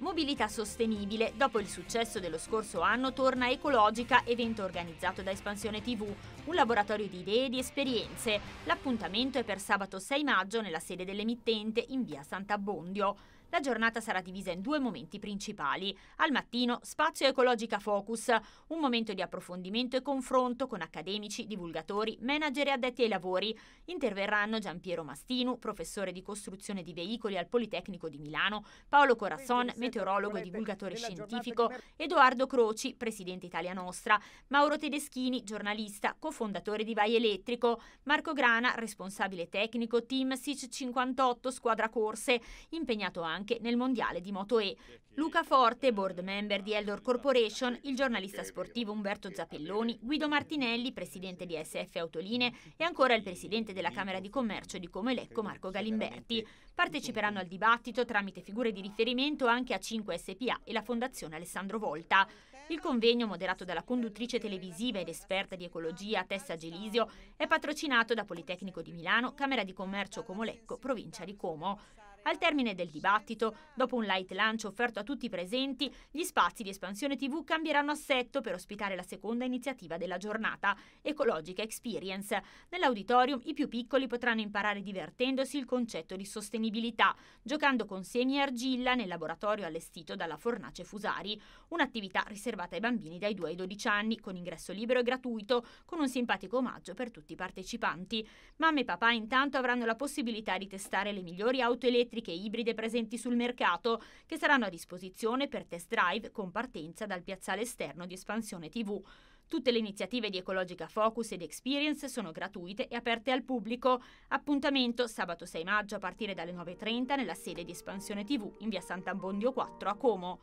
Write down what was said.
Non. mobilità sostenibile. Dopo il successo dello scorso anno torna Ecologica, evento organizzato da Espansione TV, un laboratorio di idee e di esperienze. L'appuntamento è per sabato 6 maggio nella sede dell'emittente in via Sant'Abbondio. La giornata sarà divisa in due momenti principali. Al mattino, Spazio Ecologica Focus, un momento di approfondimento e confronto con accademici, divulgatori, manager e addetti ai lavori. Interverranno Gian Piero Mastinu, professore di costruzione di veicoli al Politecnico di Milano, Paolo Corazon, meteorologo meteorologo e divulgatore scientifico, Edoardo Croci, presidente Italia Nostra, Mauro Tedeschini, giornalista, cofondatore di Vai Elettrico, Marco Grana, responsabile tecnico Team SIC 58 squadra corse, impegnato anche nel mondiale di Moto E, Luca Forte, board member di Eldor Corporation, il giornalista sportivo Umberto Zappelloni, Guido Martinelli, presidente di SF Autoline e ancora il presidente della Camera di Commercio di Comelecco Marco Galimberti. Parteciperanno al dibattito tramite figure di riferimento anche a 5 SPA e la Fondazione Alessandro Volta. Il convegno, moderato dalla conduttrice televisiva ed esperta di ecologia Tessa Gelisio, è patrocinato da Politecnico di Milano, Camera di Commercio Comolecco, provincia di Como. Al termine del dibattito, dopo un light lunch offerto a tutti i presenti, gli spazi di espansione TV cambieranno assetto per ospitare la seconda iniziativa della giornata, Ecologica Experience. Nell'auditorium i più piccoli potranno imparare divertendosi il concetto di sostenibilità, giocando con semi e argilla nel laboratorio allestito dalla Fornace Fusari, un'attività riservata ai bambini dai 2 ai 12 anni, con ingresso libero e gratuito, con un simpatico omaggio per tutti i partecipanti. Mamma e papà intanto avranno la possibilità di testare le migliori auto elettriche elettriche e ibride presenti sul mercato, che saranno a disposizione per test drive con partenza dal piazzale esterno di Espansione TV. Tutte le iniziative di Ecologica Focus ed Experience sono gratuite e aperte al pubblico. Appuntamento sabato 6 maggio a partire dalle 9.30 nella sede di Espansione TV in via Sant'Ambondio 4 a Como.